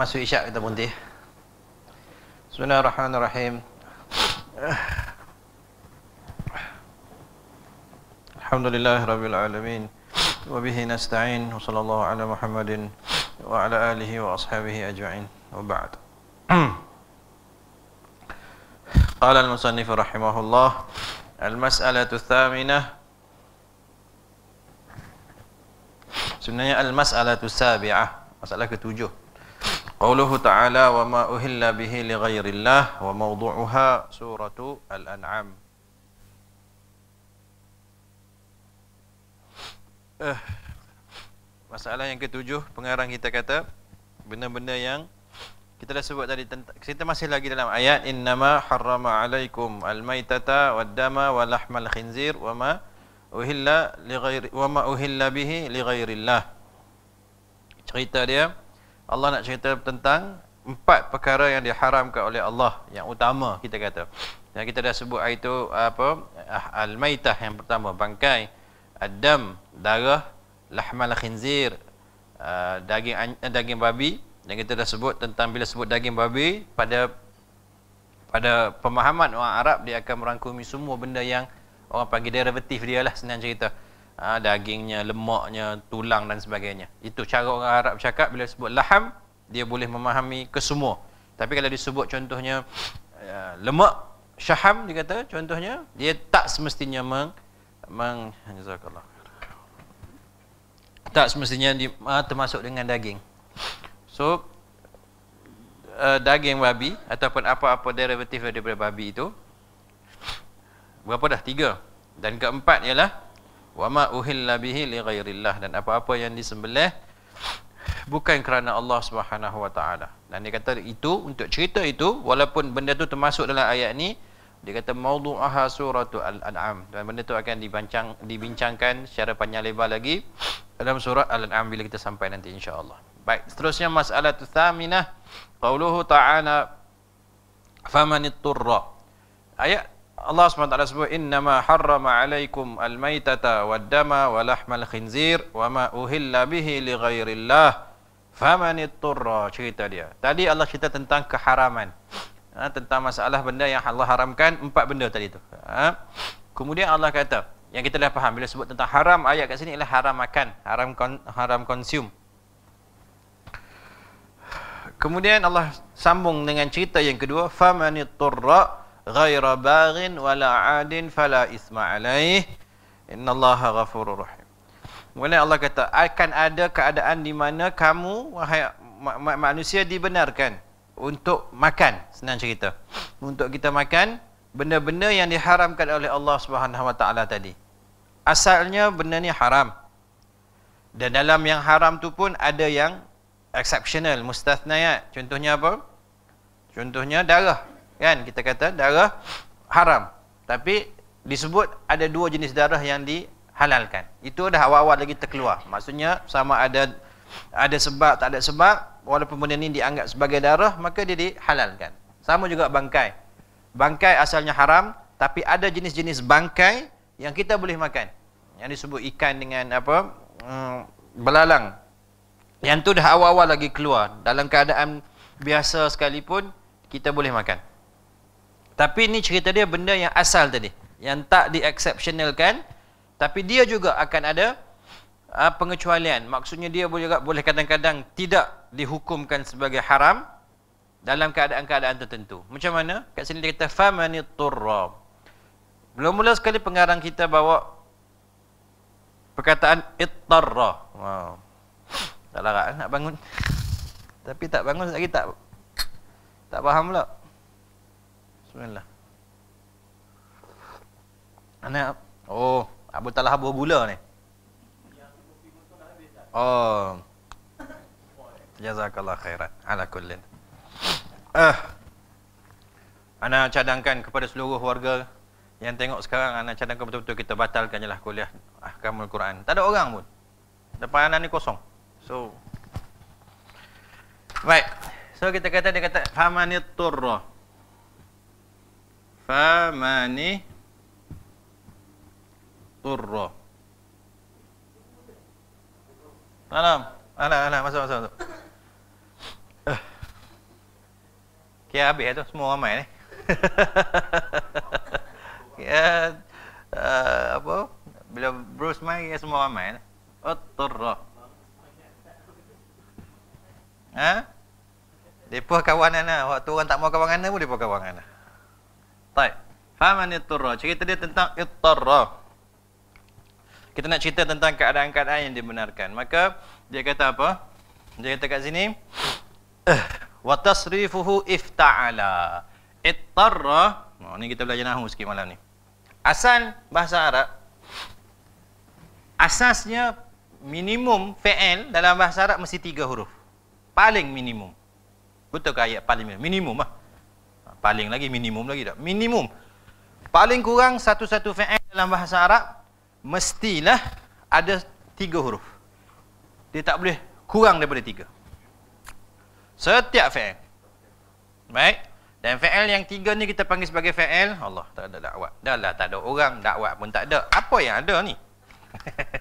Masuk isyak kita berhenti Bismillahirrahmanirrahim Alhamdulillah Rabbil Alamin Wabihi nasta'in Wa sallallahu ala Muhammadin Wa ala alihi wa ashabihi ajwa'in Wa ba'd قال المصنف رحمه الله المسألة الثامنة Sebenarnya al-mas'alatu sabi'ah, masalah ketujuh. قوله تعالى وما أهل به لغير الله وموضوعها سورة الأنعام uh, Masalah yang ketujuh pengarang kita kata benda-benda yang kita dah sebut tadi kita masih lagi dalam ayat innama harrama alaikum almaitata waddama walahmal khinzir wama uhilla li ghairi wama uhilla bihi li ghairillah cerita dia Allah nak cerita tentang empat perkara yang diharamkan oleh Allah yang utama kita kata. Yang kita dah sebut hari itu apa? Ah, al-maitah yang pertama, bangkai, adam, darah, lahmal khinzir, ah, daging eh, daging babi. Yang kita dah sebut tentang bila sebut daging babi pada pada pemahaman orang Arab dia akan merangkumi semua benda yang orang panggil derivatif dia lah senang cerita ha, dagingnya, lemaknya, tulang dan sebagainya. Itu cara orang Arab cakap bila sebut laham, dia boleh memahami kesemua. Tapi kalau disebut contohnya ya, lemak, syaham dia kata contohnya, dia tak semestinya meng meng jazakallah. Tak semestinya di, uh, termasuk dengan daging. So uh, daging babi ataupun apa-apa derivatif daripada babi itu berapa dah? Tiga. Dan keempat ialah wa ma uhilla bihi li ghairillah dan apa-apa yang disembelih bukan kerana Allah Subhanahu wa taala. Dan dia kata itu untuk cerita itu walaupun benda tu termasuk dalam ayat ni dia kata maudhu'aha suratu al-an'am dan benda tu akan dibincang dibincangkan secara panjang lebar lagi dalam surah al-an'am bila kita sampai nanti insya-Allah. Baik, seterusnya masalah tu thaminah qauluhu ta'ala famanittur Ayat Allah SWT sebut innama harrama alaikum almaitata waddama walahmal khinzir wama uhilla bihi lighairillah faman itturra cerita dia tadi Allah cerita tentang keharaman ha, tentang masalah benda yang Allah haramkan empat benda tadi tu ha? kemudian Allah kata yang kita dah faham bila sebut tentang haram ayat kat sini ialah haram makan haram kon, haram konsum kemudian Allah sambung dengan cerita yang kedua faman itturra ghaira baghin wala adin fala isma alaih innallaha ghafurur rahim kemudian Allah kata akan ada keadaan di mana kamu wahai ma- manusia dibenarkan untuk makan senang cerita untuk kita makan benda-benda yang diharamkan oleh Allah Subhanahu wa taala tadi asalnya benda ni haram dan dalam yang haram tu pun ada yang exceptional mustathnayat contohnya apa contohnya darah kan kita kata darah haram tapi disebut ada dua jenis darah yang dihalalkan itu dah awal-awal lagi terkeluar maksudnya sama ada ada sebab tak ada sebab walaupun benda ni dianggap sebagai darah maka dia dihalalkan sama juga bangkai bangkai asalnya haram tapi ada jenis-jenis bangkai yang kita boleh makan yang disebut ikan dengan apa hmm, belalang yang tu dah awal-awal lagi keluar dalam keadaan biasa sekalipun kita boleh makan tapi ni cerita dia benda yang asal tadi. Yang tak di-exceptionalkan. Tapi dia juga akan ada uh, pengecualian. Maksudnya dia boleh juga boleh kadang-kadang tidak dihukumkan sebagai haram dalam keadaan-keadaan tertentu. Macam mana? Kat sini dia kata famani turra. Belum mula sekali pengarang kita bawa perkataan ittarra. Wow. Tak larat eh, nak bangun. Tapi tak bangun lagi tak tak faham pula. Janganlah. Anak. Oh, Abu talah abu gula ni. Oh. Jazakallah khairan. Ala kullin. Ah. Eh, ana cadangkan kepada seluruh warga yang tengok sekarang ana cadangkan betul-betul kita batalkan jelah kuliah Ahkamul Quran. Tak ada orang pun. Depan ana ni kosong. So Baik. So kita kata dia kata famanit turra. Fa mani turro. Salam. Ala ala masuk masuk masuk. Okey habis lah tu semua ramai ni. ya uh, apa bila Bruce main ya semua ramai ni. Oh, Utturra. Ha? Depa kawan ana waktu orang tak mau kawan ana pun depa kawan ana. Baik. Faham ni turra. Cerita dia tentang ittarra. Kita nak cerita tentang keadaan-keadaan yang dibenarkan. Maka dia kata apa? Dia kata kat sini eh, wa tasrifuhu ifta'ala. Ittarra. Oh, ni kita belajar nahu sikit malam ni. Asal bahasa Arab asasnya minimum fi'il dalam bahasa Arab mesti tiga huruf. Paling minimum. Betul ke ayat paling minimum? Minimum lah paling lagi minimum lagi tak minimum paling kurang satu-satu fi'il dalam bahasa Arab mestilah ada tiga huruf dia tak boleh kurang daripada tiga setiap fi'il baik dan fi'il yang tiga ni kita panggil sebagai fi'il Allah tak ada dakwat dah lah tak ada orang dakwat pun tak ada apa yang ada ni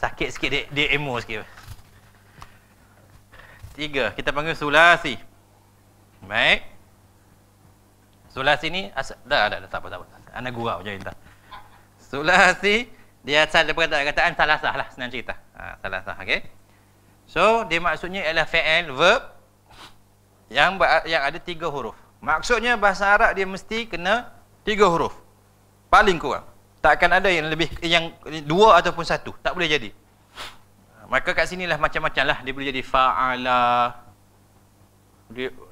sakit sikit dia, dia emo sikit tiga kita panggil sulasi Baik. Sulah sini dah ada, dah tak apa-apa. Anak gurau je entah. Sulasi dia asal daripada perkataan salasah lah senang cerita. Ha, salasah okey. So dia maksudnya ialah fi'il verb yang yang ada tiga huruf. Maksudnya bahasa Arab dia mesti kena tiga huruf. Paling kurang. Tak akan ada yang lebih yang dua ataupun satu. Tak boleh jadi. Maka kat sinilah macam-macam lah. Dia boleh jadi fa'ala,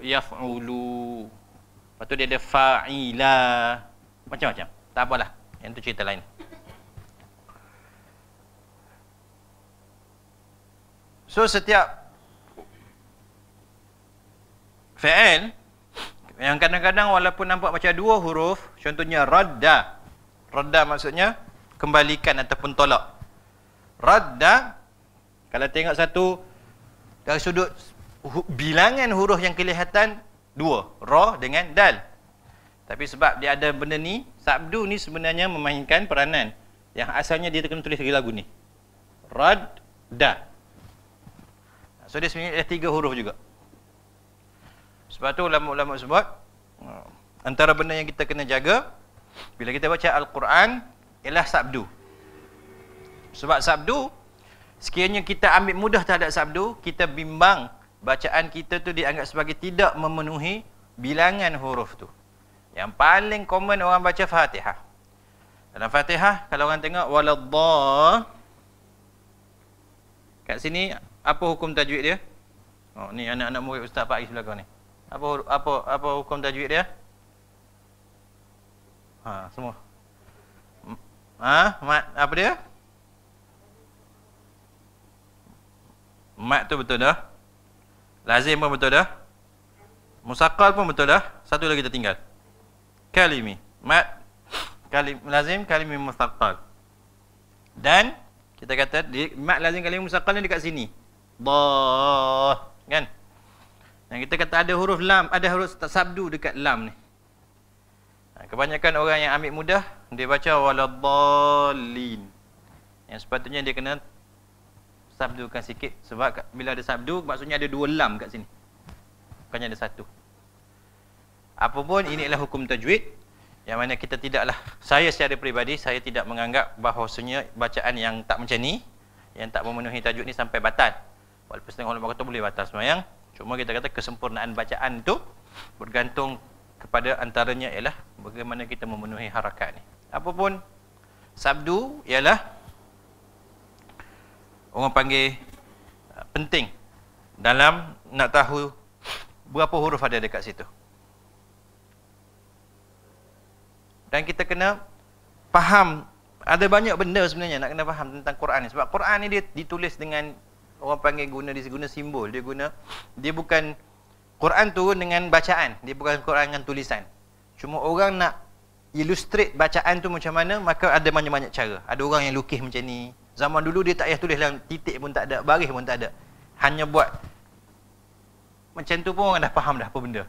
yaf'ulu lepas tu dia ada fa'ila macam-macam tak apalah yang tu cerita lain so setiap fa'il yang kadang-kadang walaupun nampak macam dua huruf contohnya radda radda maksudnya kembalikan ataupun tolak radda kalau tengok satu dari sudut bilangan huruf yang kelihatan dua, ra dengan dal. Tapi sebab dia ada benda ni, sabdu ni sebenarnya memainkan peranan yang asalnya dia kena tulis lagi lagu ni. Rad da. So dia sebenarnya ada tiga huruf juga. Sebab tu ulama-ulama sebut hmm, antara benda yang kita kena jaga bila kita baca al-Quran ialah sabdu. Sebab sabdu sekiranya kita ambil mudah terhadap sabdu, kita bimbang bacaan kita tu dianggap sebagai tidak memenuhi bilangan huruf tu. Yang paling common orang baca Fatihah. Dalam Fatihah kalau orang tengok waladha kat sini apa hukum tajwid dia? Oh ni anak-anak murid Ustaz Pak Is belakang ni. Apa apa apa hukum tajwid dia? Ha semua. Ha mat apa dia? Mat tu betul dah. Lazim pun betul dah. Musakal pun betul dah. Satu lagi kita tertinggal. Kalimi. Mat. Kalim, lazim. Kalimi musakal. Dan. Kita kata. Di, mat lazim kalimi musakal ni dekat sini. Dah. Kan? Dan kita kata ada huruf lam. Ada huruf sabdu dekat lam ni. Ha, kebanyakan orang yang ambil mudah. Dia baca. Waladhalin. Yang sepatutnya dia kena sabdukan sikit sebab bila ada sabdu maksudnya ada dua lam kat sini. Bukannya ada satu. Apa pun ini adalah hukum tajwid yang mana kita tidaklah saya secara peribadi saya tidak menganggap bahawasanya bacaan yang tak macam ni yang tak memenuhi tajwid ni sampai batal. Walaupun setengah ulama kata boleh batal semayang cuma kita kata kesempurnaan bacaan tu bergantung kepada antaranya ialah bagaimana kita memenuhi harakat ni. Apa pun sabdu ialah orang panggil uh, penting dalam nak tahu berapa huruf ada dekat situ. Dan kita kena faham ada banyak benda sebenarnya nak kena faham tentang Quran ni sebab Quran ni dia ditulis dengan orang panggil guna dia guna simbol dia guna dia bukan Quran tu dengan bacaan dia bukan Quran dengan tulisan cuma orang nak illustrate bacaan tu macam mana maka ada banyak-banyak cara ada orang yang lukis macam ni Zaman dulu dia tak payah tulis dalam titik pun tak ada, baris pun tak ada. Hanya buat macam tu pun orang dah faham dah apa benda.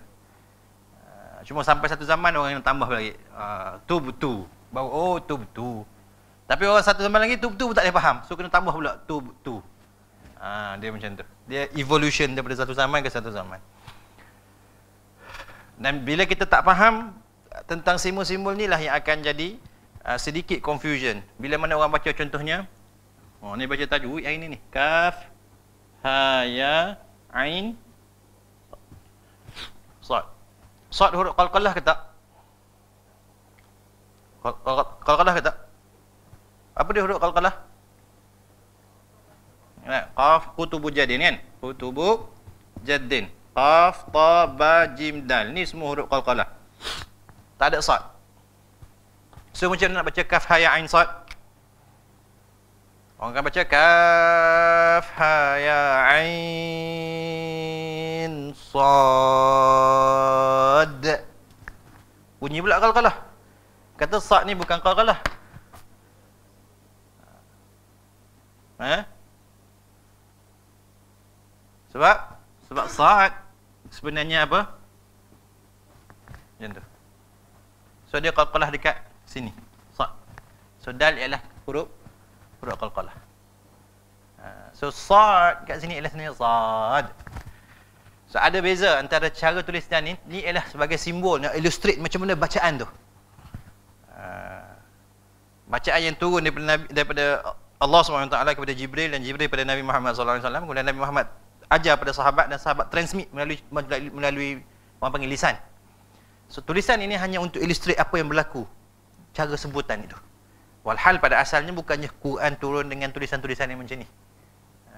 Ah, cuma sampai satu zaman orang yang tambah lagi. Ah, tu betul. Baru oh tu betul. Tapi orang satu zaman lagi tu betul pun tak boleh faham. So kena tambah pula tu betul. Ah, dia macam tu. Dia evolution daripada satu zaman ke satu zaman. Dan bila kita tak faham tentang simbol-simbol ni lah yang akan jadi uh, sedikit confusion. Bila mana orang baca contohnya, Oh, ni baca tajwid hari ni ni. Kaf ha ya ain sad. Sad huruf qalqalah ke tak? Qalqalah ke tak? Apa dia huruf qalqalah? Nah, qaf kutubu jadin kan? Kutubu jadin. Qaf ta ba jim dal. Ni semua huruf qalqalah. Tak ada sad. So macam mana nak baca kaf ha ya ain sad? Orang akan baca kaf ha ya ain sad. Bunyi pula kalah Kata sad ni bukan kalah Ha? Eh? Sebab sebab sad sebenarnya apa? Macam tu. So dia qalqalah dekat sini. Sad. So dal ialah huruf huruf kalah. Ha, so sad kat sini ialah sebenarnya sad. So ada beza antara cara tulis dan ni ni ialah sebagai simbol nak illustrate macam mana bacaan tu. Ha, bacaan yang turun daripada Nabi, daripada Allah SWT kepada Jibril dan Jibril kepada Nabi Muhammad SAW kemudian Nabi Muhammad ajar pada sahabat dan sahabat transmit melalui melalui, melalui orang panggil lisan. So tulisan ini hanya untuk illustrate apa yang berlaku cara sebutan itu. Walhal pada asalnya bukannya Quran turun dengan tulisan-tulisan yang macam ni. Ha,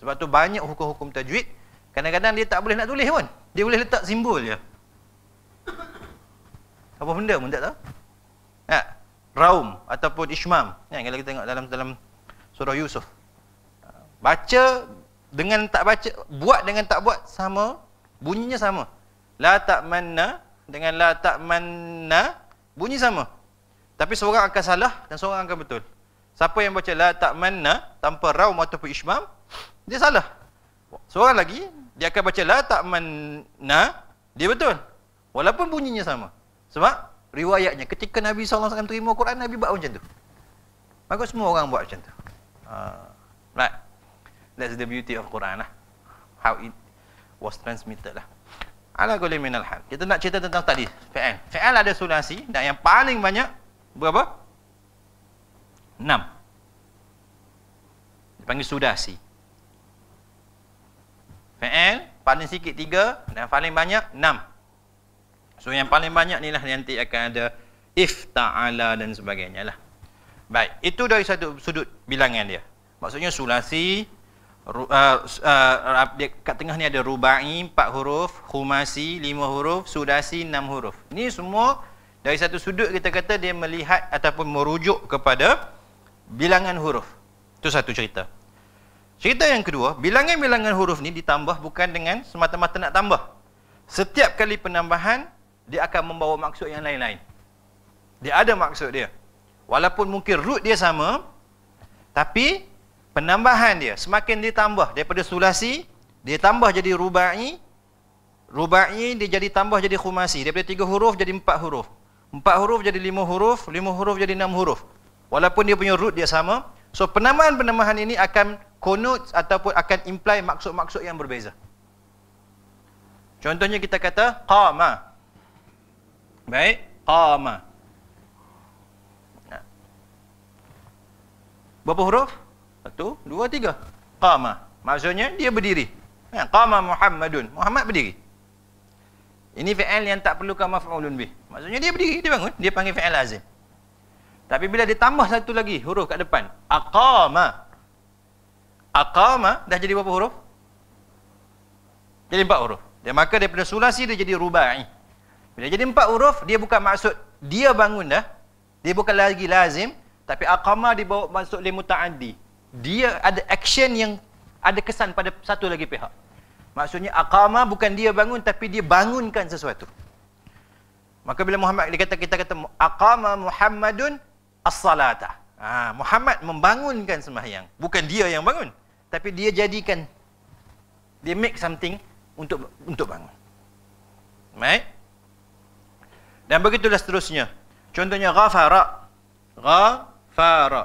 sebab tu banyak hukum-hukum tajwid, kadang-kadang dia tak boleh nak tulis pun. Dia boleh letak simbol je. Apa benda pun tak tahu. Ha, raum ataupun ismam. Ya, kalau kita tengok dalam dalam surah Yusuf. Ah, baca dengan tak baca, buat dengan tak buat sama, bunyinya sama. La tak ta'manna dengan la tak ta'manna bunyi sama. Tapi seorang akan salah dan seorang akan betul. Siapa yang baca la tak mana tanpa rau ataupun ismam, dia salah. Seorang lagi, dia akan baca la tak mana, dia betul. Walaupun bunyinya sama. Sebab riwayatnya ketika Nabi SAW terima Quran, Nabi buat macam tu. Maka semua orang buat macam tu. Uh, That's the beauty of Quran lah. How it was transmitted lah. Ala kulli minal hal. Kita nak cerita tentang tadi. Fi'al. Fi'al ada sulasi dan yang paling banyak Berapa? Enam. Dia panggil sudasi. Fa'al, paling sikit tiga dan paling banyak enam. So yang paling banyak ni lah nanti akan ada if ta'ala dan sebagainya lah. Baik, itu dari satu sudut bilangan dia. Maksudnya sulasi, ru, uh, uh, kat tengah ni ada rubai, empat huruf, khumasi, lima huruf, sudasi, enam huruf. Ini semua dari satu sudut kita kata dia melihat ataupun merujuk kepada bilangan huruf. Itu satu cerita. Cerita yang kedua, bilangan-bilangan huruf ni ditambah bukan dengan semata-mata nak tambah. Setiap kali penambahan, dia akan membawa maksud yang lain-lain. Dia ada maksud dia. Walaupun mungkin root dia sama, tapi penambahan dia semakin ditambah daripada sulasi, dia tambah jadi rubai, rubai dia jadi tambah jadi khumasi. Daripada tiga huruf jadi empat huruf. Empat huruf jadi lima huruf, lima huruf jadi enam huruf. Walaupun dia punya root dia sama. So penamaan-penamaan ini akan konot ataupun akan imply maksud-maksud yang berbeza. Contohnya kita kata qama. Baik, qama. Berapa huruf? Satu, dua, tiga. Qama. Maksudnya dia berdiri. Qama Muhammadun. Muhammad berdiri. Ini fi'il yang tak perlu perlukan maf'ulun bih. Maksudnya dia berdiri, dia bangun, dia panggil fi'il azim. Tapi bila ditambah satu lagi huruf kat depan, aqama. Aqama dah jadi berapa huruf? Jadi empat huruf. Dia maka daripada sulasi dia jadi rubai. Bila jadi empat huruf, dia bukan maksud dia bangun dah. Dia bukan lagi lazim, tapi aqama dibawa masuk limuta'addi. Dia ada action yang ada kesan pada satu lagi pihak. Maksudnya aqama bukan dia bangun tapi dia bangunkan sesuatu. Maka bila Muhammad dia kata kita kata aqama Muhammadun as-salata. Ha, Muhammad membangunkan sembahyang. Bukan dia yang bangun. Tapi dia jadikan. Dia make something untuk untuk bangun. Baik. Dan begitulah seterusnya. Contohnya ghafara. Ghafara.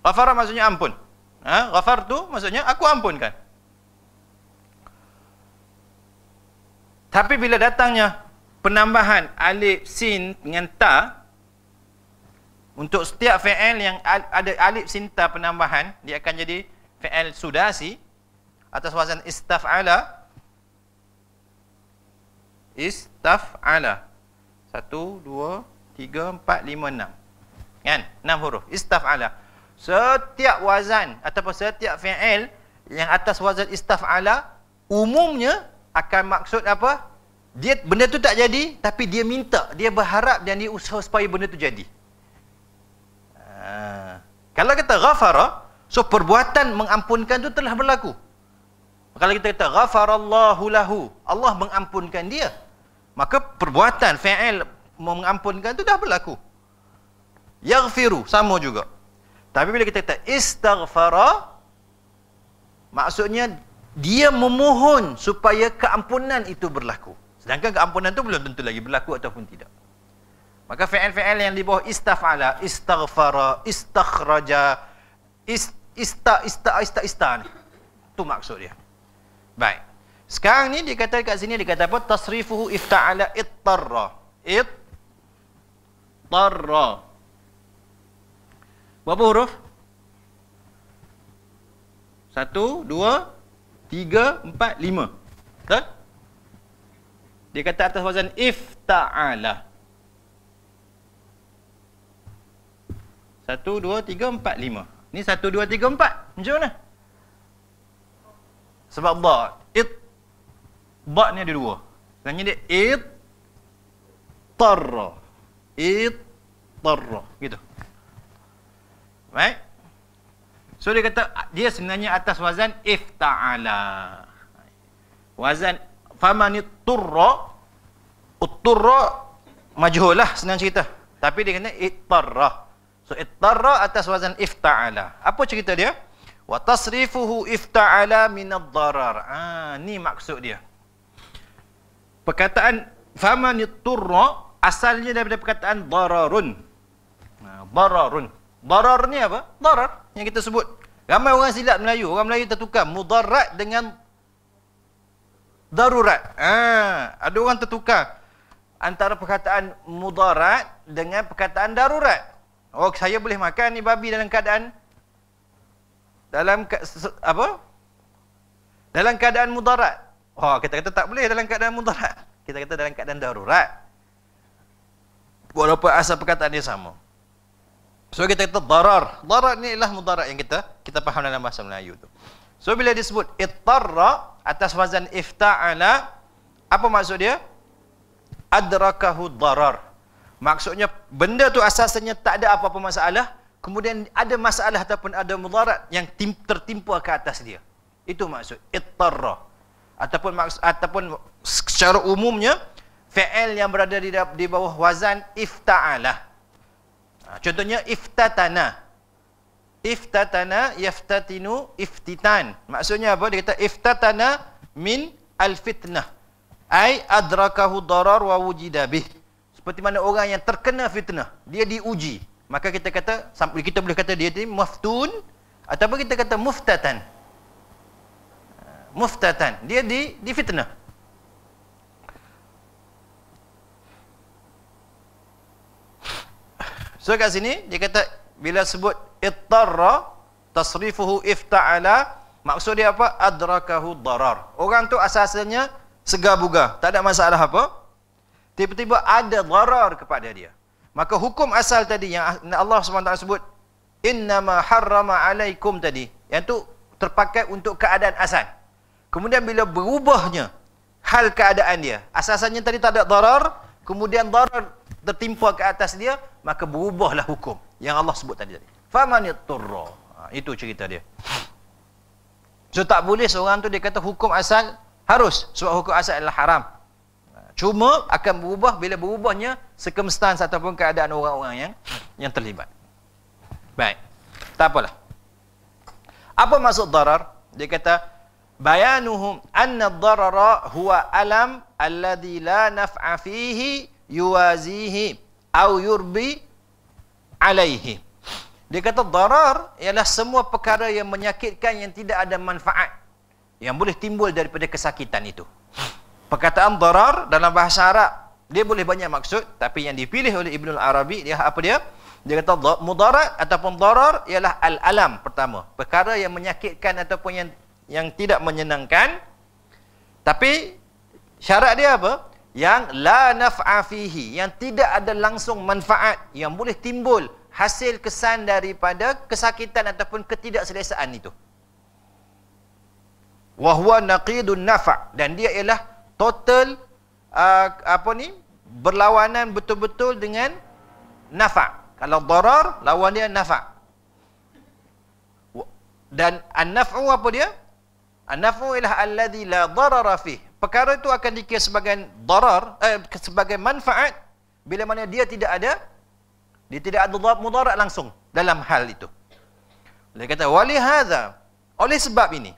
Ghafara maksudnya ampun. Ha, ghafar tu maksudnya aku ampunkan. Tapi bila datangnya penambahan alif, sin dengan ta, untuk setiap fi'il yang ada alif, sin, ta penambahan, dia akan jadi fi'il sudasi atas wazan istaf'ala. Istaf'ala. Satu, dua, tiga, empat, lima, enam. Kan? Enam huruf. Istaf'ala. Setiap wazan ataupun setiap fi'il yang atas wazan istaf'ala, umumnya akan maksud apa? Dia benda tu tak jadi tapi dia minta, dia berharap dan dia usaha supaya benda tu jadi. Ah. kalau kita ghafara, so perbuatan mengampunkan tu telah berlaku. Kalau kita kata ghafarallahu lahu, Allah mengampunkan dia. Maka perbuatan fi'il mengampunkan tu dah berlaku. Yaghfiru sama juga. Tapi bila kita kata istaghfara maksudnya dia memohon supaya keampunan itu berlaku. Sedangkan keampunan itu belum tentu lagi berlaku ataupun tidak. Maka fi'il-fi'il yang di bawah istafala, istaghfara, istakhraja, ista, ista, ista, ista. Itu maksud dia. Baik. Sekarang ni dia kata kat sini, dia kata apa? Tasrifuhu ifta'ala ittarra. Ittarra. Berapa huruf? Satu, dua, Tiga, empat, lima, Betul? Dia kata atas wazan if ta'ala. Satu, dua, tiga, empat, lima. Ini satu, dua, tiga, empat, Macam mana? Sebab ba. It. Ba ni ada dua. Sebenarnya dia it. Tarra. It. Tarra. Gitu. Baik. So dia kata dia sebenarnya atas wazan ifta'ala. Wazan famani turra utturra majhul lah senang cerita. Tapi dia kena ittarra. So ittarra atas wazan ifta'ala. Apa cerita dia? Wa tasrifuhu ifta'ala min ad-darar. Ah, ni maksud dia. Perkataan famani turra asalnya daripada perkataan dararun. Nah, dararun. Darar ni apa? Darar yang kita sebut. Ramai orang silap Melayu. Orang Melayu tertukar mudarat dengan darurat. Ha, ada orang tertukar antara perkataan mudarat dengan perkataan darurat. Oh, saya boleh makan ni babi dalam keadaan dalam apa? Dalam keadaan mudarat. Oh, kita kata tak boleh dalam keadaan mudarat. Kita kata dalam keadaan darurat. Walaupun asal perkataan dia sama. So kita kata darar. Darar ni ialah mudarat yang kita kita faham dalam bahasa Melayu tu. So bila disebut ittarra atas wazan ifta'ala apa maksud dia? Adrakahu darar. Maksudnya benda tu asasnya tak ada apa-apa masalah, kemudian ada masalah ataupun ada mudarat yang tertimpa ke atas dia. Itu maksud ittarra. Ataupun maksud, ataupun secara umumnya fi'il yang berada di, di bawah wazan ifta'alah. Ha, contohnya iftatana. Iftatana yaftatinu iftitan. Maksudnya apa? Dia kata iftatana min al-fitnah. Ai adrakahu darar wa wujida Seperti mana orang yang terkena fitnah, dia diuji. Maka kita kata kita boleh kata dia ni muftun atau kita kata muftatan. Ha, muftatan. Dia di difitnah. fitnah. So kat sini dia kata bila sebut ittarra tasrifuhu ifta'ala maksud dia apa? Adrakahu darar. Orang tu asasnya segar buga, tak ada masalah apa. Tiba-tiba ada darar kepada dia. Maka hukum asal tadi yang Allah SWT sebut inna ma harrama alaikum tadi yang tu terpakai untuk keadaan asal. Kemudian bila berubahnya hal keadaan dia, asasnya tadi tak ada darar, kemudian darar tertimpa ke atas dia maka berubahlah hukum yang Allah sebut tadi tadi faman yatturra ha, itu cerita dia so tak boleh seorang tu dia kata hukum asal harus sebab hukum asal adalah haram ha, cuma akan berubah bila berubahnya sekemestan ataupun keadaan orang-orang yang yang terlibat baik tak apalah apa maksud darar dia kata bayanuhum anna ad-darara huwa alam alladhi la naf'a fihi Yuwazihi au yurbi alaihi. Dia kata darar ialah semua perkara yang menyakitkan yang tidak ada manfaat yang boleh timbul daripada kesakitan itu. Perkataan darar dalam bahasa Arab dia boleh banyak maksud tapi yang dipilih oleh Ibnul Arabi dia apa dia? Dia kata mudarat ataupun darar ialah al-alam pertama, perkara yang menyakitkan ataupun yang yang tidak menyenangkan tapi syarat dia apa? yang la naf'a fihi yang tidak ada langsung manfaat yang boleh timbul hasil kesan daripada kesakitan ataupun ketidakselesaan itu wa huwa naqidun naf' dan dia ialah total uh, apa ni berlawanan betul-betul dengan naf' kalau darar lawan dia naf' dan an-naf'u apa dia an-naf'u ialah alladhi la darara fihi perkara itu akan dikira sebagai darar eh, sebagai manfaat bila mana dia tidak ada dia tidak ada mudarat langsung dalam hal itu dia kata wali hadza oleh sebab ini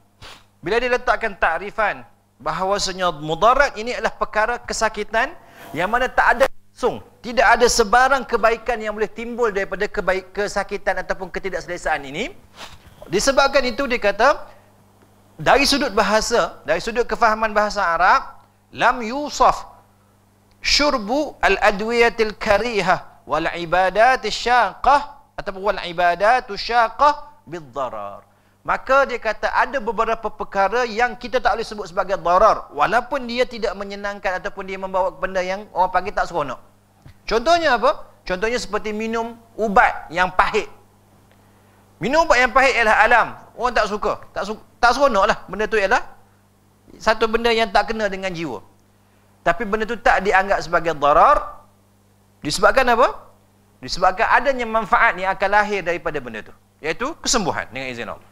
bila dia letakkan takrifan bahawa bahawasanya mudarat ini adalah perkara kesakitan yang mana tak ada langsung tidak ada sebarang kebaikan yang boleh timbul daripada kebaik kesakitan ataupun ketidakselesaan ini disebabkan itu dia kata dari sudut bahasa, dari sudut kefahaman bahasa Arab, lam yusaf syurbu al-adwiyatil kariha wal ibadat asyaqah atau wal ibadat asyaqah bil darar. Maka dia kata ada beberapa perkara yang kita tak boleh sebut sebagai darar walaupun dia tidak menyenangkan ataupun dia membawa benda yang orang pagi tak seronok. Contohnya apa? Contohnya seperti minum ubat yang pahit. Minum ubat yang pahit ialah alam. Orang tak suka. Tak suka tak seronok lah benda tu ialah satu benda yang tak kena dengan jiwa tapi benda tu tak dianggap sebagai darar disebabkan apa? disebabkan adanya manfaat yang akan lahir daripada benda tu iaitu kesembuhan dengan izin Allah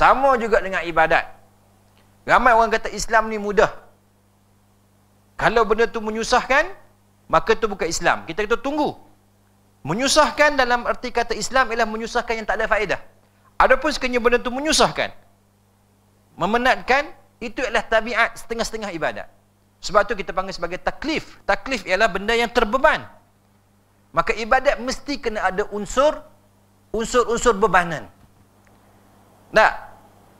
sama juga dengan ibadat ramai orang kata Islam ni mudah kalau benda tu menyusahkan maka tu bukan Islam kita kata tunggu menyusahkan dalam erti kata Islam ialah menyusahkan yang tak ada faedah Adapun sekiranya benda tu menyusahkan, memenatkan itu ialah tabiat setengah-setengah ibadat. Sebab tu kita panggil sebagai taklif. Taklif ialah benda yang terbeban. Maka ibadat mesti kena ada unsur unsur-unsur bebanan. Tak?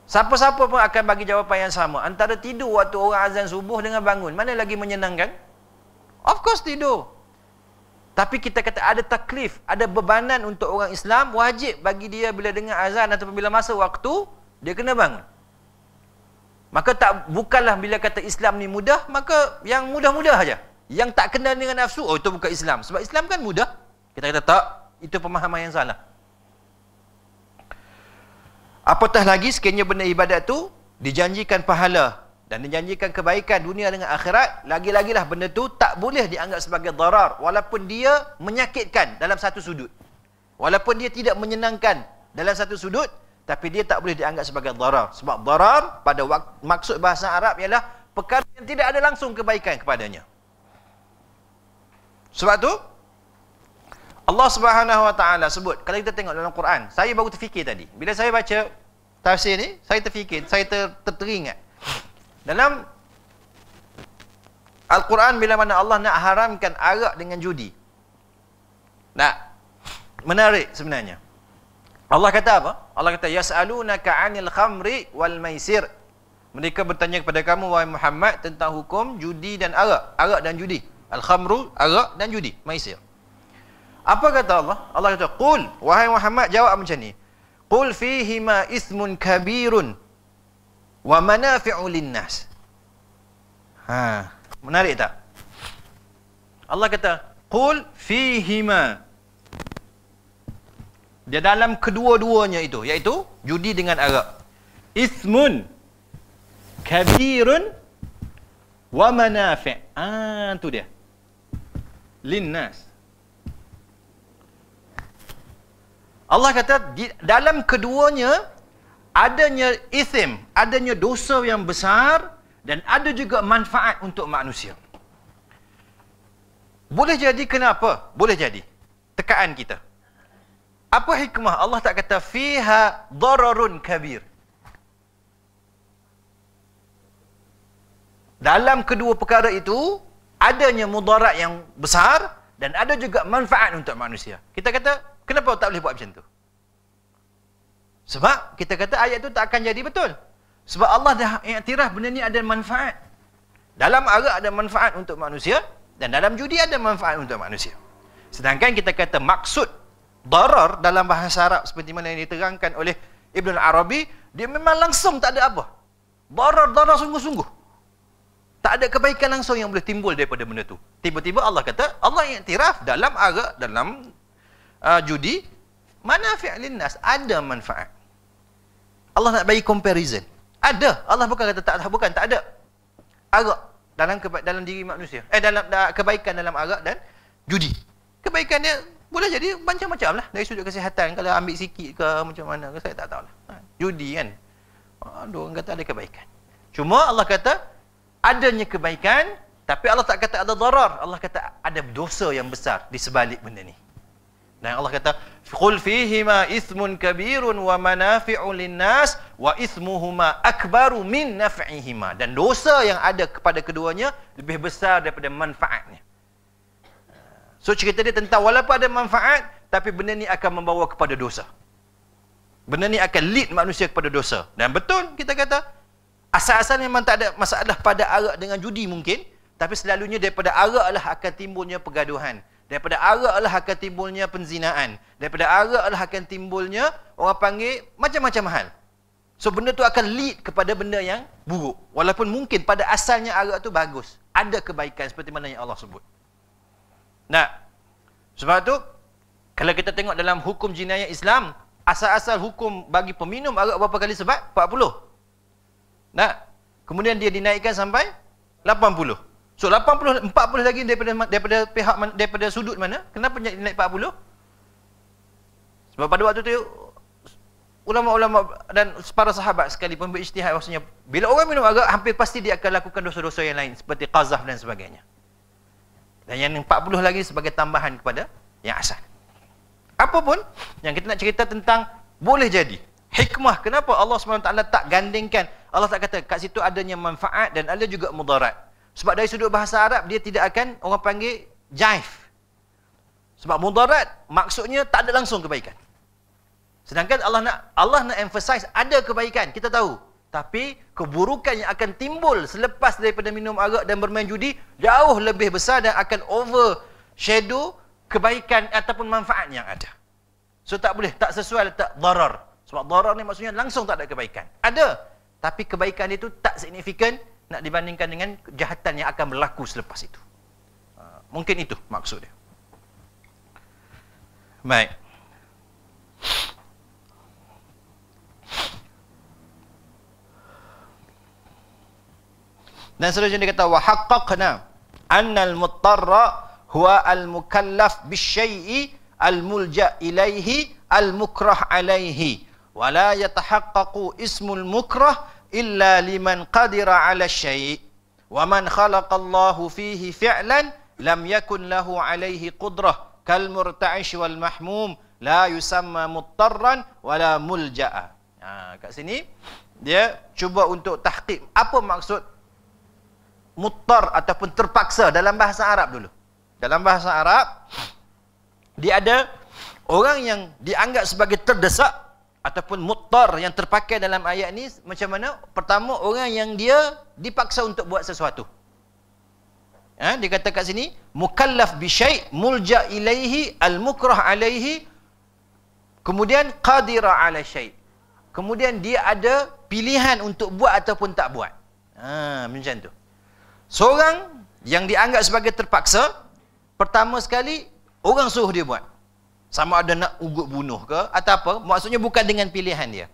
Siapa-siapa pun akan bagi jawapan yang sama. Antara tidur waktu orang azan subuh dengan bangun. Mana lagi menyenangkan? Of course tidur. Tapi kita kata ada taklif, ada bebanan untuk orang Islam. Wajib bagi dia bila dengar azan atau bila masa waktu, dia kena bangun. Maka tak bukanlah bila kata Islam ni mudah, maka yang mudah-mudah saja. Yang tak kenal dengan nafsu, oh itu bukan Islam. Sebab Islam kan mudah. Kita kata tak, itu pemahaman yang salah. Apatah lagi sekiranya benda ibadat tu dijanjikan pahala dan dijanjikan kebaikan dunia dengan akhirat, lagi-lagilah benda tu tak boleh dianggap sebagai darar walaupun dia menyakitkan dalam satu sudut. Walaupun dia tidak menyenangkan dalam satu sudut, tapi dia tak boleh dianggap sebagai darar sebab darar pada wak- maksud bahasa Arab ialah perkara yang tidak ada langsung kebaikan kepadanya sebab tu Allah Subhanahu Wa Taala sebut kalau kita tengok dalam Quran saya baru terfikir tadi bila saya baca tafsir ni saya terfikir saya ter- terteringat dalam Al-Quran bila mana Allah nak haramkan arak dengan judi. Nak. Menarik sebenarnya. Allah kata apa? Allah kata yasalunaka 'anil khamri wal maisir. Mereka bertanya kepada kamu wahai Muhammad tentang hukum judi dan arak. Arak dan judi. Al khamru arak dan judi, maisir. Apa kata Allah? Allah kata qul wahai Muhammad jawab macam ni. Qul fihi ma ismun kabirun wa manafi'u linnas. Ha, menarik tak? Allah kata qul fihi ma dia dalam kedua-duanya itu iaitu judi dengan arak. Ismun kabirun wa manafi'. Ah tu dia. Linnas. Allah kata di dalam keduanya adanya isim, adanya dosa yang besar dan ada juga manfaat untuk manusia. Boleh jadi kenapa? Boleh jadi. Tekaan kita. Apa hikmah? Allah tak kata fiha dararun kabir. Dalam kedua perkara itu, adanya mudarat yang besar dan ada juga manfaat untuk manusia. Kita kata, kenapa tak boleh buat macam tu? Sebab kita kata ayat tu tak akan jadi betul. Sebab Allah dah iktiraf benda ni ada manfaat. Dalam arak ada manfaat untuk manusia dan dalam judi ada manfaat untuk manusia. Sedangkan kita kata maksud darar dalam bahasa Arab seperti mana yang diterangkan oleh Ibn Arabi, dia memang langsung tak ada apa. Darar, darar sungguh-sungguh. Tak ada kebaikan langsung yang boleh timbul daripada benda tu. Tiba-tiba Allah kata, Allah yang tiraf dalam arak, dalam uh, judi, mana fi'lin nas, ada manfaat. Allah nak bagi comparison. Ada. Allah bukan kata tak ada. Bukan, tak ada. Arak dalam dalam diri manusia. Eh, dalam da- kebaikan dalam arak dan judi. Kebaikan dia boleh jadi macam-macam lah dari sudut kesihatan kalau ambil sikit ke macam mana ke saya tak tahulah ha, judi kan ada orang kata ada kebaikan cuma Allah kata adanya kebaikan tapi Allah tak kata ada darar Allah kata ada dosa yang besar di sebalik benda ni dan Allah kata qul fihi ma ismun kabirun wa manafi'u linnas wa ismuhuma akbaru min naf'ihima dan dosa yang ada kepada keduanya lebih besar daripada manfaatnya So cerita dia tentang walaupun ada manfaat tapi benda ni akan membawa kepada dosa. Benda ni akan lead manusia kepada dosa. Dan betul kita kata asal-asal memang tak ada masalah pada arak dengan judi mungkin tapi selalunya daripada araklah akan timbulnya pergaduhan. Daripada araklah akan timbulnya penzinaan. Daripada araklah akan timbulnya orang panggil macam-macam hal. So benda tu akan lead kepada benda yang buruk. Walaupun mungkin pada asalnya arak tu bagus. Ada kebaikan seperti mana yang Allah sebut. Nah, sebab tu kalau kita tengok dalam hukum jinayah Islam, asal-asal hukum bagi peminum agak berapa kali sebab 40. Nah, kemudian dia dinaikkan sampai 80. So 80 40 lagi daripada daripada pihak daripada sudut mana? Kenapa dia naik 40? Sebab pada waktu tu ulama-ulama dan para sahabat sekalipun berijtihad maksudnya bila orang minum agak hampir pasti dia akan lakukan dosa-dosa yang lain seperti qazaf dan sebagainya. Dan yang 40 lagi sebagai tambahan kepada yang asal. Apa pun yang kita nak cerita tentang boleh jadi. Hikmah kenapa Allah SWT tak gandingkan. Allah tak kata kat situ adanya manfaat dan ada juga mudarat. Sebab dari sudut bahasa Arab dia tidak akan orang panggil jaif. Sebab mudarat maksudnya tak ada langsung kebaikan. Sedangkan Allah nak Allah nak emphasize ada kebaikan. Kita tahu tapi keburukan yang akan timbul selepas daripada minum arak dan bermain judi jauh lebih besar dan akan over shadow kebaikan ataupun manfaat yang ada. So tak boleh, tak sesuai letak lah, darar. Sebab darar ni maksudnya langsung tak ada kebaikan. Ada, tapi kebaikan itu tak signifikan nak dibandingkan dengan kejahatan yang akan berlaku selepas itu. Ah, mungkin itu maksudnya. Baik. Dan seterusnya dia kata wa haqqaqna anna al mutarra huwa al mukallaf bi syai'i al mulja ilaihi al mukrah alaihi wa la yatahaqqaqu al mukrah illa liman qadira ala syai' wa man khalaqa Allahu fihi fi'lan lam yakun lahu alaihi qudrah kal murta'ish wal mahmum la yusamma muttarran wala mulja'a. Ha, kat sini dia cuba untuk tahqiq apa maksud mutar ataupun terpaksa dalam bahasa Arab dulu. Dalam bahasa Arab, dia ada orang yang dianggap sebagai terdesak ataupun mutar yang terpakai dalam ayat ni macam mana? Pertama, orang yang dia dipaksa untuk buat sesuatu. Ha? Dia kata kat sini, mukallaf bisyai' mulja ilaihi al-mukrah alaihi kemudian qadira ala syai' kemudian dia ada pilihan untuk buat ataupun tak buat. Ha, macam tu. Seorang yang dianggap sebagai terpaksa, pertama sekali orang suruh dia buat. Sama ada nak ugut bunuh ke atau apa, maksudnya bukan dengan pilihan dia.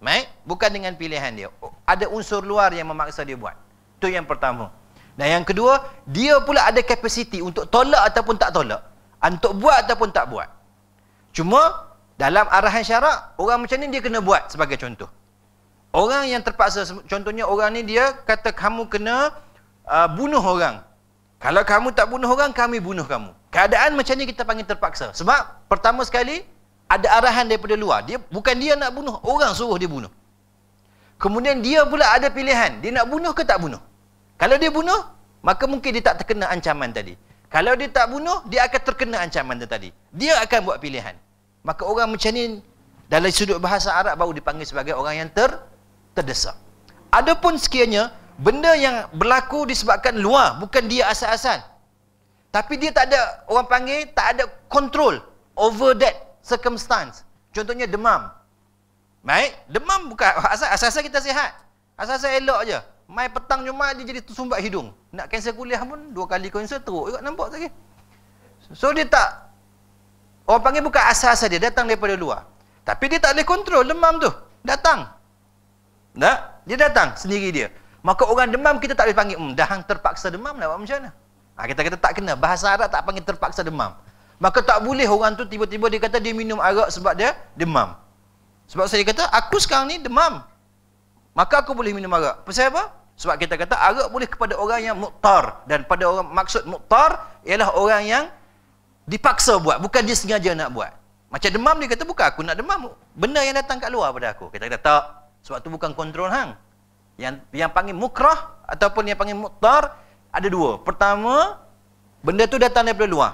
Baik, bukan dengan pilihan dia. Oh, ada unsur luar yang memaksa dia buat. Itu yang pertama. Dan yang kedua, dia pula ada kapasiti untuk tolak ataupun tak tolak. Ah, untuk buat ataupun tak buat. Cuma, dalam arahan syarak, orang macam ni dia kena buat sebagai contoh. Orang yang terpaksa, contohnya orang ni dia kata kamu kena uh, bunuh orang. Kalau kamu tak bunuh orang, kami bunuh kamu. Keadaan macam ni kita panggil terpaksa. Sebab pertama sekali, ada arahan daripada luar. Dia Bukan dia nak bunuh, orang suruh dia bunuh. Kemudian dia pula ada pilihan. Dia nak bunuh ke tak bunuh? Kalau dia bunuh, maka mungkin dia tak terkena ancaman tadi. Kalau dia tak bunuh, dia akan terkena ancaman tadi. Dia akan buat pilihan. Maka orang macam ni, dalam sudut bahasa Arab baru dipanggil sebagai orang yang ter, terdesak. Adapun sekiranya, benda yang berlaku disebabkan luar bukan dia asal-asal tapi dia tak ada orang panggil tak ada control over that circumstance contohnya demam baik demam bukan asal asal kita sihat asal asal elok je mai petang cuma dia jadi tersumbat hidung nak cancel kuliah pun dua kali konser teruk juga nampak tadi so dia tak orang panggil bukan asal-asal dia datang daripada luar tapi dia tak boleh kontrol demam tu datang tak? dia datang sendiri dia Maka orang demam kita tak boleh panggil, hmm, dah hang terpaksa demam lah, macam mana? Ha, kita kata tak kena, bahasa Arab tak panggil terpaksa demam. Maka tak boleh orang tu tiba-tiba dia kata dia minum arak sebab dia demam. Sebab saya kata, aku sekarang ni demam. Maka aku boleh minum arak. Pasal apa? Sebab kita kata arak boleh kepada orang yang muktar. Dan pada orang maksud muktar ialah orang yang dipaksa buat. Bukan dia sengaja nak buat. Macam demam dia kata, bukan aku nak demam. Benda yang datang kat luar pada aku. Kita kata, tak. Sebab tu bukan kontrol hang yang yang panggil mukrah ataupun yang panggil muktar ada dua. Pertama, benda tu datang daripada luar.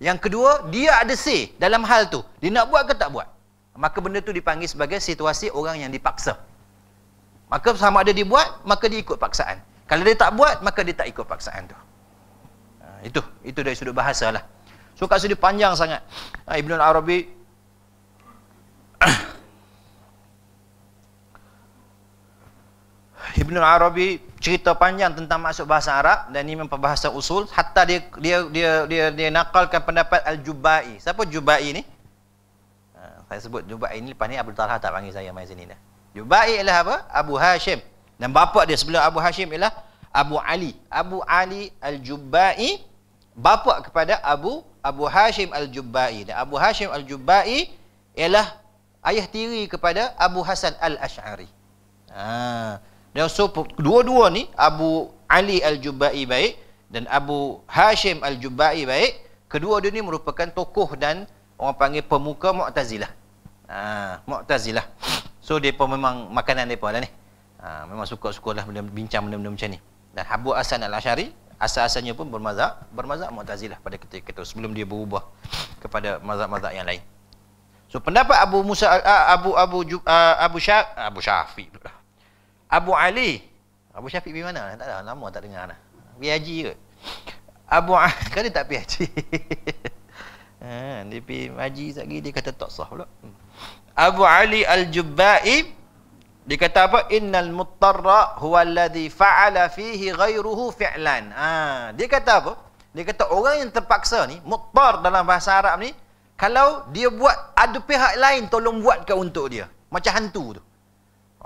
Yang kedua, dia ada si dalam hal tu. Dia nak buat ke tak buat? Maka benda tu dipanggil sebagai situasi orang yang dipaksa. Maka sama ada dia buat, maka dia ikut paksaan. Kalau dia tak buat, maka dia tak ikut paksaan tu. Ha, itu, itu dari sudut bahasa lah. So kat sudut panjang sangat. Ha, Ibn Arabi Ibn Arabi cerita panjang tentang maksud bahasa Arab dan ini memang pembahasan usul hatta dia dia dia dia, dia nakalkan pendapat Al-Jubai. Siapa Jubai ni? Ha, saya sebut Jubai ni lepas ni Abdul Talha tak panggil saya mai sini dah. Jubai ialah apa? Abu Hashim. Dan bapa dia sebelum Abu Hashim ialah Abu Ali. Abu Ali Al-Jubai bapa kepada Abu Abu Hashim Al-Jubai. Dan Abu Hashim Al-Jubai ialah ayah tiri kepada Abu Hasan Al-Ash'ari. Ha. Ya, so dua-dua ni Abu Ali Al-Jubai baik dan Abu Hashim Al-Jubai baik. Kedua-dua ni merupakan tokoh dan orang panggil pemuka Mu'tazilah. Ha, Mu'tazilah. So pun memang makanan depa lah ni. Ha, memang suka-suka lah benda, bincang benda-benda macam ni. Dan Abu Hasan Al-Ashari asal-asalnya pun bermazak bermazak Mu'tazilah pada ketika itu sebelum dia berubah kepada mazak-mazak yang lain. So pendapat Abu Musa Abu Abu Abu, Abu, Abu Syafi. Abu Abu Ali. Abu Syafiq pergi mana? Tak tahu, lama tak dengar dah. Pergi haji ke? Abu Ali, kan dia tak pergi haji. ha, dia pergi haji sekejap dia kata tak sah pula. Abu Ali Al-Jubba'i, dia kata apa? Innal mutarra huwa alladhi fa'ala fihi ghairuhu fi'lan. Ha, dia kata apa? Dia kata orang yang terpaksa ni, Muttar dalam bahasa Arab ni, kalau dia buat ada pihak lain tolong buatkan untuk dia. Macam hantu tu.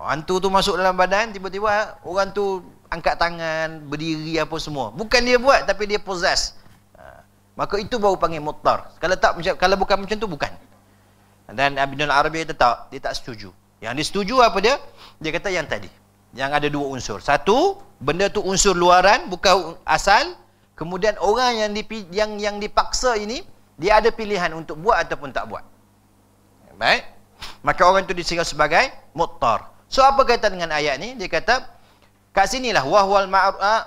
Hantu tu masuk dalam badan, tiba-tiba orang tu angkat tangan, berdiri apa semua. Bukan dia buat, tapi dia possess. Ha. Maka itu baru panggil mutar. Kalau tak kalau bukan macam tu bukan. Dan Ibn Arabi tetap dia tak setuju. Yang dia setuju apa dia? Dia kata yang tadi. Yang ada dua unsur. Satu, benda tu unsur luaran bukan asal. Kemudian orang yang dipi, yang yang dipaksa ini dia ada pilihan untuk buat ataupun tak buat. Baik. Maka orang itu disingkat sebagai mutar. So apa kata dengan ayat ni? Dia kata kat sinilah wahwal ma'ra ah,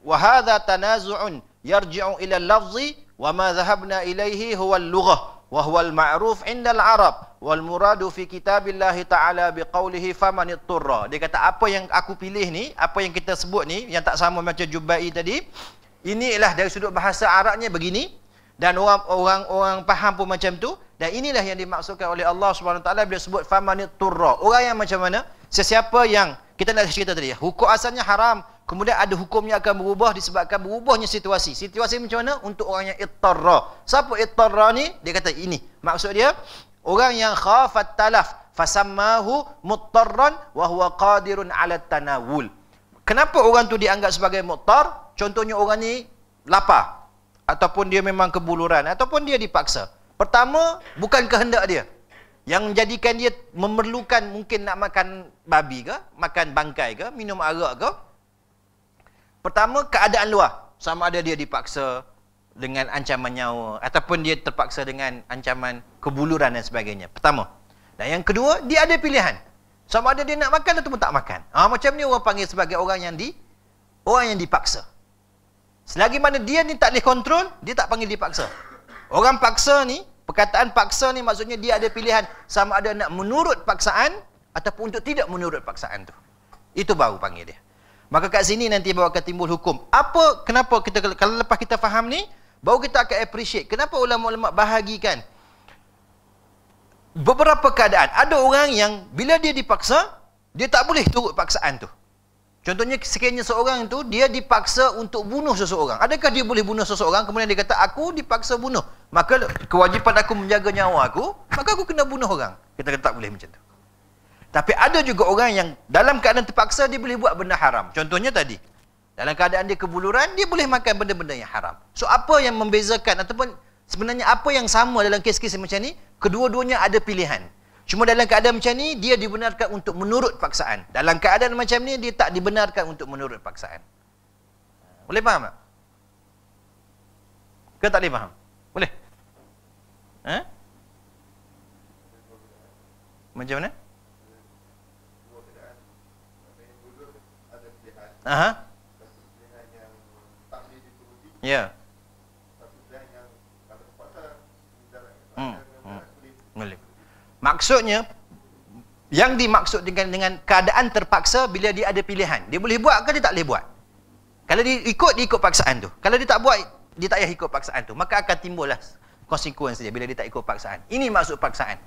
wa hadha tanazu'un yarji'u ila lafzi wa ma dhahabna ilayhi huwa al-lughah wa huwa al-ma'ruf 'inda al-arab wal muradu fi kitabillah ta'ala biqaulihi faman itturra dia kata apa yang aku pilih ni apa yang kita sebut ni yang tak sama macam jubai tadi inilah dari sudut bahasa arabnya begini dan orang orang orang faham pun macam tu dan inilah yang dimaksudkan oleh Allah Subhanahu taala bila sebut famanit turra. orang yang macam mana sesiapa yang kita nak cerita tadi hukum asalnya haram kemudian ada hukum yang akan berubah disebabkan berubahnya situasi situasi macam mana untuk orang yang ittarra siapa ittarra ni dia kata ini maksud dia orang yang khafat talaf fasammahu muttarran wa huwa qadirun ala tanawul kenapa orang tu dianggap sebagai muttar contohnya orang ni lapar ataupun dia memang kebuluran ataupun dia dipaksa pertama bukan kehendak dia yang menjadikan dia memerlukan mungkin nak makan babi ke, makan bangkai ke, minum arak ke. Pertama, keadaan luar. Sama ada dia dipaksa dengan ancaman nyawa ataupun dia terpaksa dengan ancaman kebuluran dan sebagainya. Pertama. Dan yang kedua, dia ada pilihan. Sama ada dia nak makan ataupun tak makan. Ha, macam ni orang panggil sebagai orang yang di orang yang dipaksa. Selagi mana dia ni tak boleh kontrol, dia tak panggil dipaksa. Orang paksa ni, Perkataan paksa ni maksudnya dia ada pilihan sama ada nak menurut paksaan ataupun untuk tidak menurut paksaan tu. Itu baru panggil dia. Maka kat sini nanti bawa akan timbul hukum. Apa kenapa kita kalau lepas kita faham ni baru kita akan appreciate kenapa ulama-ulama bahagikan beberapa keadaan. Ada orang yang bila dia dipaksa dia tak boleh turut paksaan tu. Contohnya sekiranya seorang itu dia dipaksa untuk bunuh seseorang. Adakah dia boleh bunuh seseorang kemudian dia kata aku dipaksa bunuh. Maka kewajipan aku menjaga nyawa aku, maka aku kena bunuh orang. Kita kata tak boleh macam tu. Tapi ada juga orang yang dalam keadaan terpaksa dia boleh buat benda haram. Contohnya tadi. Dalam keadaan dia kebuluran, dia boleh makan benda-benda yang haram. So apa yang membezakan ataupun sebenarnya apa yang sama dalam kes-kes macam ni? Kedua-duanya ada pilihan. Cuma dalam keadaan macam ni, dia dibenarkan untuk menurut paksaan. Dalam keadaan macam ni, dia tak dibenarkan untuk menurut paksaan. Boleh faham tak? Ke tak boleh faham? Boleh? Ha? Macam mana? Aha. Ya. Yeah. Hmm. Hmm. Boleh. Maksudnya yang dimaksud dengan dengan keadaan terpaksa bila dia ada pilihan. Dia boleh buat ke dia tak boleh buat? Kalau dia ikut dia ikut paksaan tu. Kalau dia tak buat dia tak payah ikut paksaan tu. Maka akan timbullah konsekuensi dia bila dia tak ikut paksaan. Ini maksud paksaan.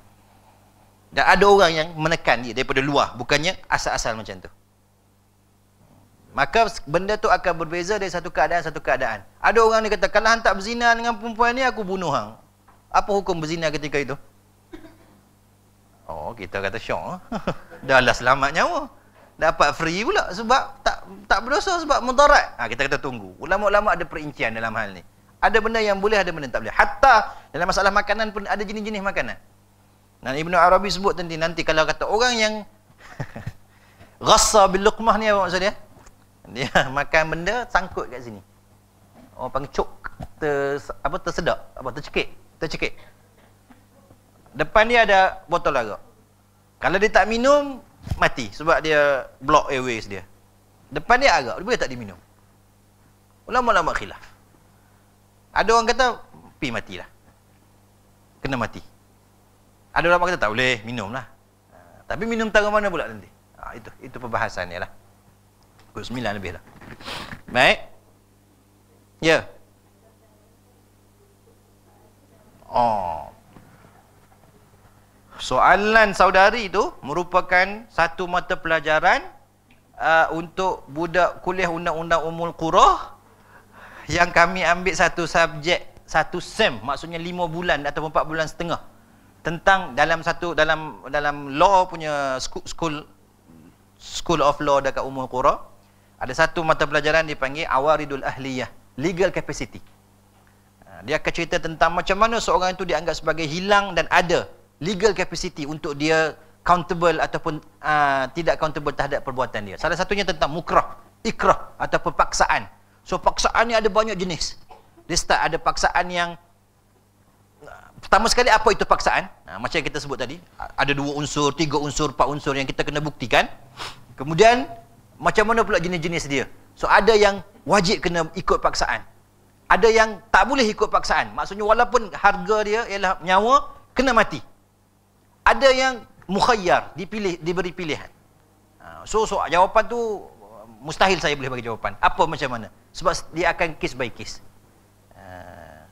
Dan ada orang yang menekan dia daripada luar bukannya asal-asal macam tu. Maka benda tu akan berbeza dari satu keadaan satu keadaan. Ada orang ni kata kalau hang tak berzina dengan perempuan ni aku bunuh hang. Apa hukum berzina ketika itu? Oh, kita kata syok. Eh? Dah lah selamat nyawa. Dapat free pula sebab tak tak berdosa sebab mudarat. Ha, kita kata tunggu. Ulama-ulama ada perincian dalam hal ni. Ada benda yang boleh, ada benda yang tak boleh. Hatta dalam masalah makanan pun ada jenis-jenis makanan. Dan Ibn Arabi sebut nanti, nanti kalau kata orang yang ghassa bil luqmah ni apa maksud dia? Dia makan benda sangkut kat sini. Orang oh, panggil cuk, ter, apa, tersedak, apa, tercekik, tercekik depan dia ada botol arak. Kalau dia tak minum, mati sebab dia block airways dia. Depan dia arak, dia boleh tak diminum. Ulama-ulama khilaf. Ada orang kata, pi matilah. Kena mati. Ada ulama kata, tak boleh, minumlah. Ha, tapi minum tarah mana pula nanti? Ha, itu itu perbahasan dia lah. Pukul 9 lebih lah. Baik. Ya. Oh, soalan saudari tu merupakan satu mata pelajaran uh, untuk budak kuliah undang-undang umul qura yang kami ambil satu subjek satu sem maksudnya lima bulan atau empat bulan setengah tentang dalam satu dalam dalam law punya school school of law dekat umul qura ada satu mata pelajaran dipanggil awaridul ahliyah legal capacity uh, dia akan cerita tentang macam mana seorang itu dianggap sebagai hilang dan ada legal capacity untuk dia countable ataupun uh, tidak countable terhadap perbuatan dia. Salah satunya tentang mukrah, ikrah atau paksaan. So paksaan ni ada banyak jenis. Dia start ada paksaan yang pertama sekali apa itu paksaan? Nah, macam yang kita sebut tadi, ada dua unsur, tiga unsur, empat unsur yang kita kena buktikan. Kemudian macam mana pula jenis-jenis dia? So ada yang wajib kena ikut paksaan. Ada yang tak boleh ikut paksaan. Maksudnya walaupun harga dia ialah nyawa kena mati ada yang mukhayyar dipilih diberi pilihan ha, so so jawapan tu mustahil saya boleh bagi jawapan apa macam mana sebab dia akan case by case ha.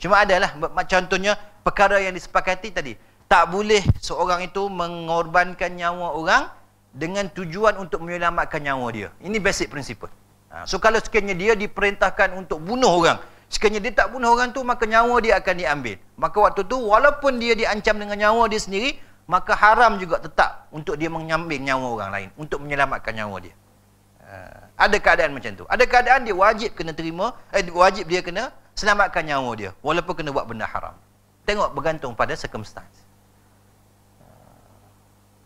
cuma adalah contohnya perkara yang disepakati tadi tak boleh seorang itu mengorbankan nyawa orang dengan tujuan untuk menyelamatkan nyawa dia ini basic principle ha, so kalau sekiranya dia diperintahkan untuk bunuh orang Sekiranya dia tak bunuh orang tu, maka nyawa dia akan diambil. Maka waktu tu, walaupun dia diancam dengan nyawa dia sendiri, maka haram juga tetap untuk dia mengambil nyawa orang lain. Untuk menyelamatkan nyawa dia. Ah, ada keadaan macam tu. Ada keadaan dia wajib kena terima, eh, wajib dia kena selamatkan nyawa dia. Walaupun kena buat benda haram. Tengok bergantung pada circumstance. Ah,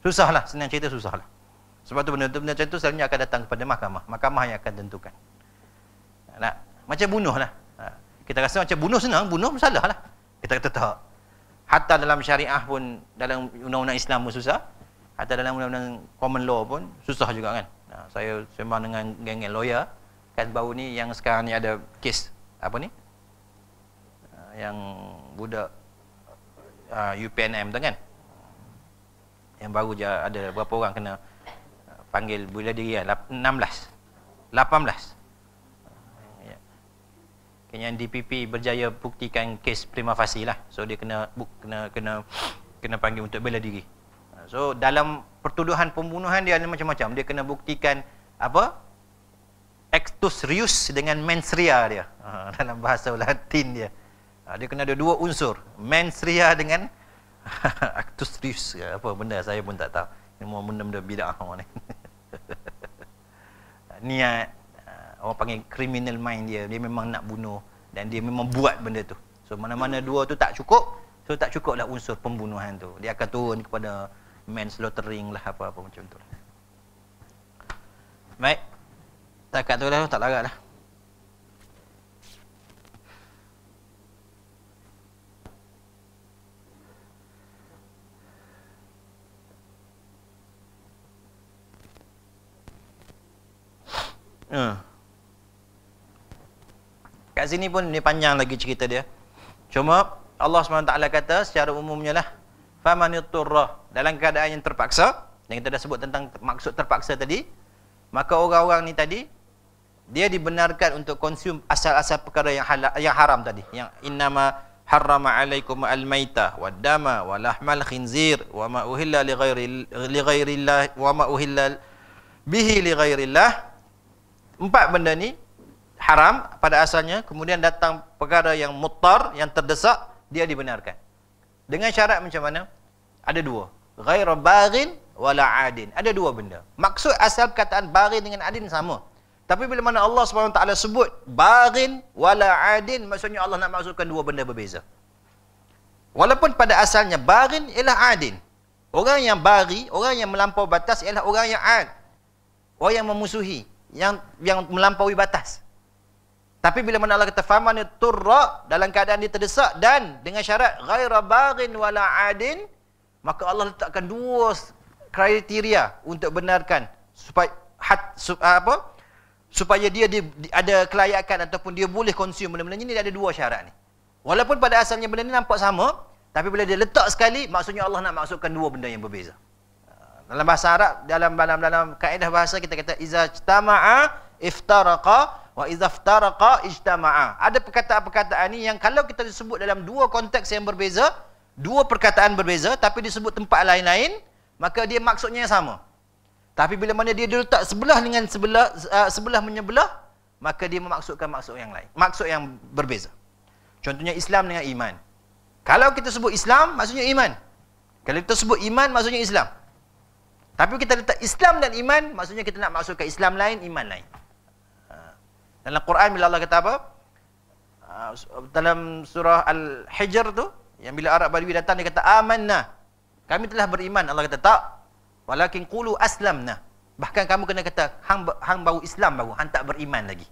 susahlah, senang cerita susahlah. Sebab tu benda-benda macam tu selalunya akan datang kepada mahkamah. Mahkamah yang akan tentukan. Nak? Macam bunuh lah. Kita rasa macam bunuh senang, bunuh salah lah. Kita kata tak. Hatta dalam syariah pun, dalam undang-undang Islam pun susah. Hatta dalam undang-undang common law pun, susah juga kan. Nah, saya sembang dengan geng-geng lawyer, kan baru ni yang sekarang ni ada kes, apa ni? Ah, yang budak ah, UPNM tu kan? Yang baru je ada berapa orang kena ah, panggil bila dia 16. 18. Kenyang DPP berjaya buktikan kes prima facie lah. So dia kena buk, kena kena kena panggil untuk bela diri. Ha, so dalam pertuduhan pembunuhan dia ada macam-macam. Dia kena buktikan apa? Actus reus dengan mens rea dia. Ha, dalam bahasa Latin dia. Ha, dia kena ada dua unsur, mens rea dengan actus reus apa benda saya pun tak tahu. Ini benda-benda bid'ah ni. Niat orang panggil criminal mind dia dia memang nak bunuh dan dia memang buat benda tu so mana-mana dua tu tak cukup so tak cukup lah unsur pembunuhan tu dia akan turun kepada manslaughtering lah apa-apa macam tu baik takat tu lah tak larat lah Ah. Uh. Kat sini pun ni panjang lagi cerita dia. Cuma Allah SWT kata secara umumnya lah. Famanitturrah. Dalam keadaan yang terpaksa. Yang kita dah sebut tentang maksud terpaksa tadi. Maka orang-orang ni tadi. Dia dibenarkan untuk konsum asal-asal perkara yang, halal, yang haram tadi. Yang innama حرم wa الميتة والدم ولحم الخنزير وما أهل لغير لغير الله وما أهل به لغير الله empat benda ni haram pada asalnya kemudian datang perkara yang mutar yang terdesak dia dibenarkan dengan syarat macam mana ada dua ghairu barin wala adin ada dua benda maksud asal kataan barin dengan adin sama tapi bila mana Allah SWT sebut barin wala adin maksudnya Allah nak maksudkan dua benda berbeza walaupun pada asalnya barin ialah adin orang yang bari orang yang melampaui batas ialah orang yang ad orang yang memusuhi yang yang melampaui batas tapi bila mana Allah kata famani turra dalam keadaan dia terdesak dan dengan syarat ghaira baghin wala adin maka Allah letakkan dua kriteria untuk benarkan supaya hat, su, ah, apa supaya dia, dia, dia ada kelayakan ataupun dia boleh consume benda-benda ini dia ada dua syarat ni. Walaupun pada asalnya benda ni nampak sama tapi bila dia letak sekali maksudnya Allah nak maksudkan dua benda yang berbeza. Ah, dalam bahasa Arab dalam dalam dalam kaedah bahasa kita kata iza tamaa iftaraqa wa izaftaraqa ijtama'a. Ada perkataan-perkataan ini yang kalau kita disebut dalam dua konteks yang berbeza, dua perkataan berbeza tapi disebut tempat lain-lain, maka dia maksudnya yang sama. Tapi bila mana dia diletak sebelah dengan sebelah uh, sebelah menyebelah, maka dia memaksudkan maksud yang lain, maksud yang berbeza. Contohnya Islam dengan iman. Kalau kita sebut Islam, maksudnya iman. Kalau kita sebut iman, maksudnya Islam. Tapi kita letak Islam dan iman, maksudnya kita nak maksudkan Islam lain, iman lain. Dalam Quran bila Allah kata apa? Ah, dalam surah Al-Hijr tu yang bila Arab Badui datang dia kata amanna. Kami telah beriman. Allah kata tak. Walakin qulu aslamna. Bahkan kamu kena kata hang hang baru Islam baru, hang tak beriman lagi.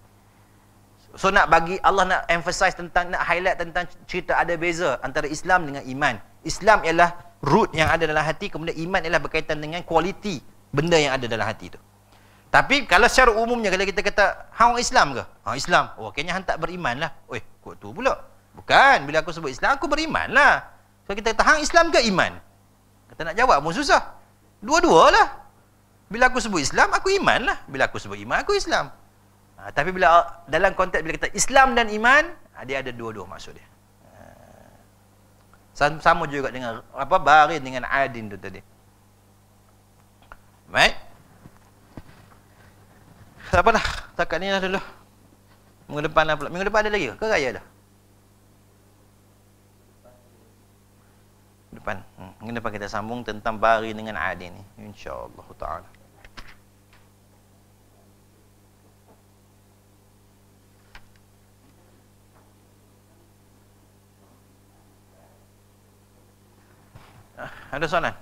So nak bagi Allah nak emphasize tentang nak highlight tentang cerita ada beza antara Islam dengan iman. Islam ialah root yang ada dalam hati kemudian iman ialah berkaitan dengan kualiti benda yang ada dalam hati tu. Tapi kalau secara umumnya kalau kita kata hang Islam ke? Ha Islam. Oh kayaknya hang tak beriman lah. Oi, kau tu pula. Bukan, bila aku sebut Islam aku beriman lah. So kita kata hang Islam ke iman? kata nak jawab pun susah. dua lah. Bila aku sebut Islam aku iman lah. Bila aku sebut iman aku Islam. Ha, tapi bila dalam konteks bila kita Islam dan iman, ha, dia ada dua-dua maksud dia. Ha, sama juga dengan apa? Barin dengan Adin tu tadi. Baik. Right? Tak apalah, takat ni lah dulu. Minggu depan lah pula. Minggu depan ada lagi ke? raya dah? depan. Hmm. Minggu depan kita sambung tentang bari dengan adi ni. InsyaAllah ta'ala. Ah, ada soalan?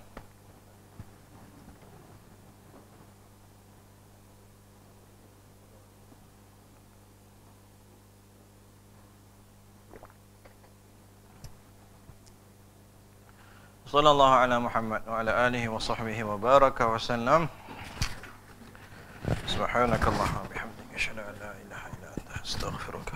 صلى الله على محمد وعلى آله وصحبه وبارك وسلم سبحانك اللهم وبحمدك أشهد أن لا إله إلا أنت أستغفرك